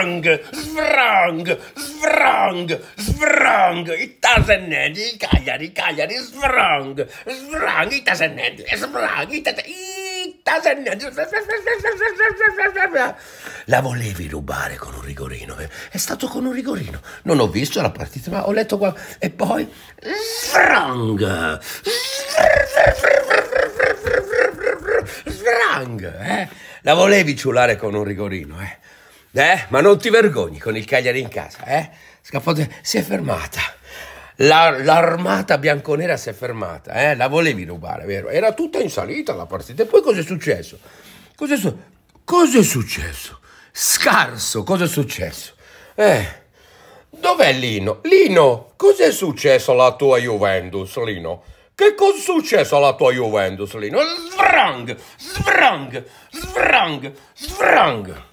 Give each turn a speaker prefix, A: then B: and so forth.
A: svrang, svrang, svrang, svrang, i tasennendi, i cagliari, i cagliari, svrang, svrang, i tasennendi, svrang, i tasennendi,
B: la volevi rubare con un rigorino, eh? è
A: stato con un rigorino,
B: non ho visto la partita, ma ho letto qua, e poi
A: svrang,
C: svrang, eh? la volevi ciulare con un rigorino, eh? Eh, ma non ti vergogni con il Cagliari in casa, eh? Scappote
D: si è fermata. l'armata bianconera si è fermata, eh? La volevi rubare, vero? Era tutta in salita la partita. E poi cosa è successo? Cos'è, su cos
E: successo? Scarso, cosa è
D: successo?
E: Eh, dov'è Lino? Lino, cos'è successo alla tua Juventus, Lino? Che cosa è successo alla tua Juventus, Lino? Svrang, svrang, svrang, svrang.